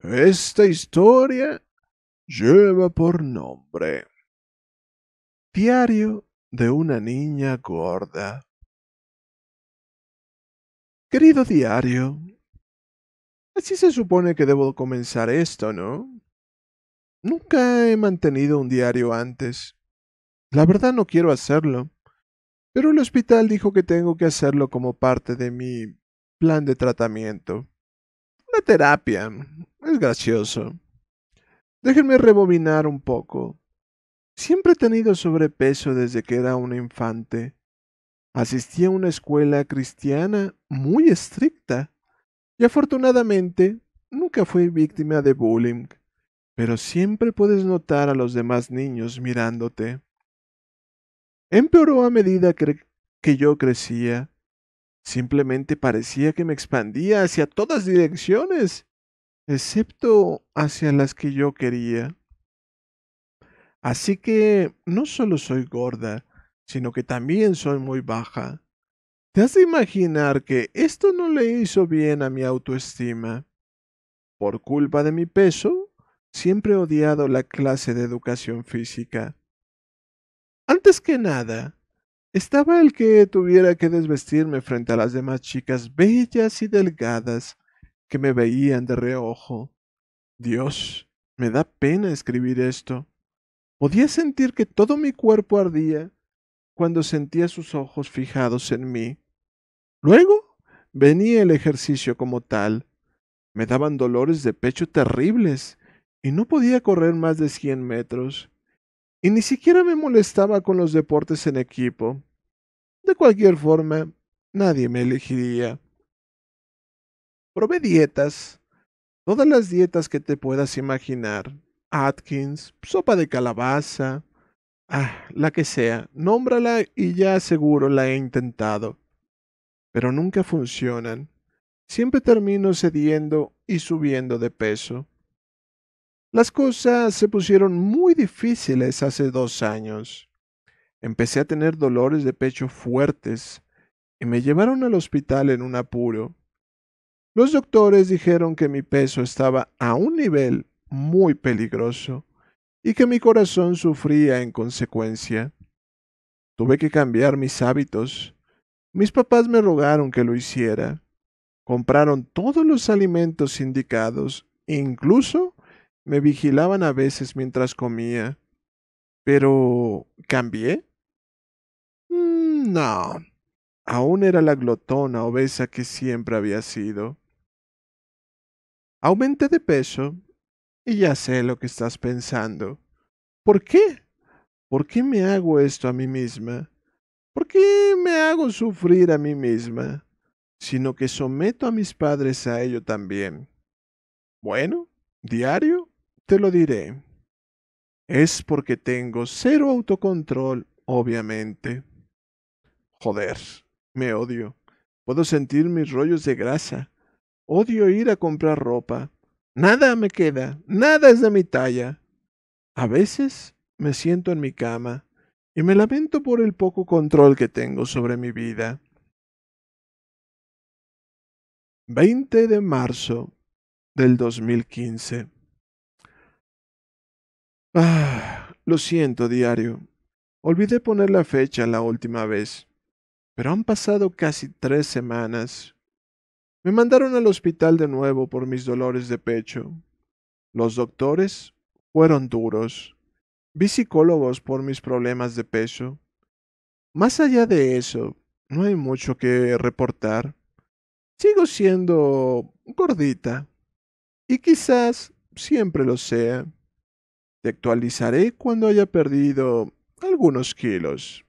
Esta historia lleva por nombre Diario de una niña gorda. Querido diario, así se supone que debo comenzar esto, ¿no? Nunca he mantenido un diario antes. La verdad no quiero hacerlo, pero el hospital dijo que tengo que hacerlo como parte de mi plan de tratamiento. Una terapia, es gracioso. Déjenme rebobinar un poco. Siempre he tenido sobrepeso desde que era un infante. Asistí a una escuela cristiana muy estricta y afortunadamente nunca fui víctima de bullying, pero siempre puedes notar a los demás niños mirándote. Empeoró a medida que yo crecía. Simplemente parecía que me expandía hacia todas direcciones excepto hacia las que yo quería. Así que no solo soy gorda, sino que también soy muy baja. Te has de imaginar que esto no le hizo bien a mi autoestima. Por culpa de mi peso, siempre he odiado la clase de educación física. Antes que nada, estaba el que tuviera que desvestirme frente a las demás chicas bellas y delgadas, que me veían de reojo. Dios, me da pena escribir esto. Podía sentir que todo mi cuerpo ardía cuando sentía sus ojos fijados en mí. Luego venía el ejercicio como tal. Me daban dolores de pecho terribles y no podía correr más de cien metros. Y ni siquiera me molestaba con los deportes en equipo. De cualquier forma, nadie me elegiría. Probé dietas, todas las dietas que te puedas imaginar. Atkins, sopa de calabaza, ah, la que sea, nómbrala y ya seguro la he intentado. Pero nunca funcionan. Siempre termino cediendo y subiendo de peso. Las cosas se pusieron muy difíciles hace dos años. Empecé a tener dolores de pecho fuertes y me llevaron al hospital en un apuro. Los doctores dijeron que mi peso estaba a un nivel muy peligroso y que mi corazón sufría en consecuencia. Tuve que cambiar mis hábitos. Mis papás me rogaron que lo hiciera. Compraron todos los alimentos indicados, incluso me vigilaban a veces mientras comía. Pero... ¿Cambié? Mm, no. Aún era la glotona obesa que siempre había sido. Aumente de peso y ya sé lo que estás pensando. ¿Por qué? ¿Por qué me hago esto a mí misma? ¿Por qué me hago sufrir a mí misma? Sino que someto a mis padres a ello también. Bueno, diario, te lo diré. Es porque tengo cero autocontrol, obviamente. Joder, me odio. Puedo sentir mis rollos de grasa. Odio ir a comprar ropa. Nada me queda, nada es de mi talla. A veces me siento en mi cama y me lamento por el poco control que tengo sobre mi vida. 20 de marzo del 2015. Ah, lo siento, diario. Olvidé poner la fecha la última vez, pero han pasado casi tres semanas me mandaron al hospital de nuevo por mis dolores de pecho. Los doctores fueron duros. Vi psicólogos por mis problemas de peso. Más allá de eso, no hay mucho que reportar. Sigo siendo gordita. Y quizás siempre lo sea. Te actualizaré cuando haya perdido algunos kilos.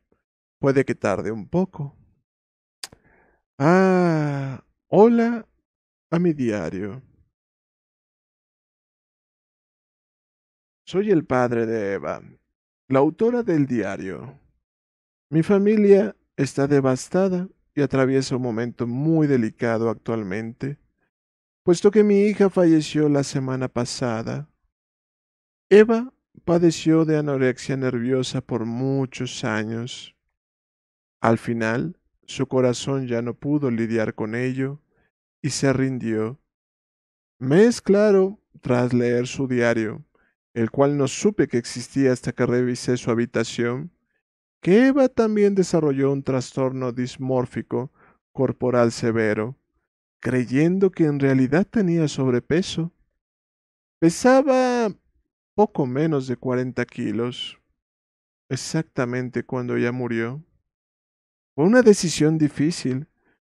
Puede que tarde un poco. Ah, Hola a mi diario. Soy el padre de Eva, la autora del diario. Mi familia está devastada y atraviesa un momento muy delicado actualmente, puesto que mi hija falleció la semana pasada. Eva padeció de anorexia nerviosa por muchos años. Al final, su corazón ya no pudo lidiar con ello y se rindió. Me es claro, tras leer su diario, el cual no supe que existía hasta que revisé su habitación, que Eva también desarrolló un trastorno dismórfico corporal severo, creyendo que en realidad tenía sobrepeso. Pesaba poco menos de cuarenta kilos, exactamente cuando ella murió. Fue una decisión difícil,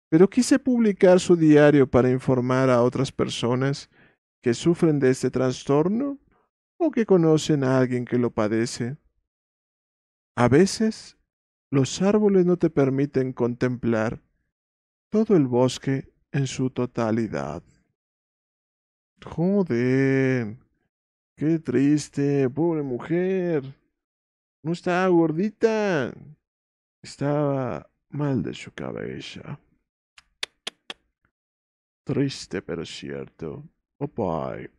pero quise publicar su diario para informar a otras personas que sufren de este trastorno o que conocen a alguien que lo padece. A veces los árboles no te permiten contemplar todo el bosque en su totalidad. Joder, qué triste, pobre mujer. No estaba gordita. Estaba mal de su cabeza. Triste pero cierto. Bye oh, bye.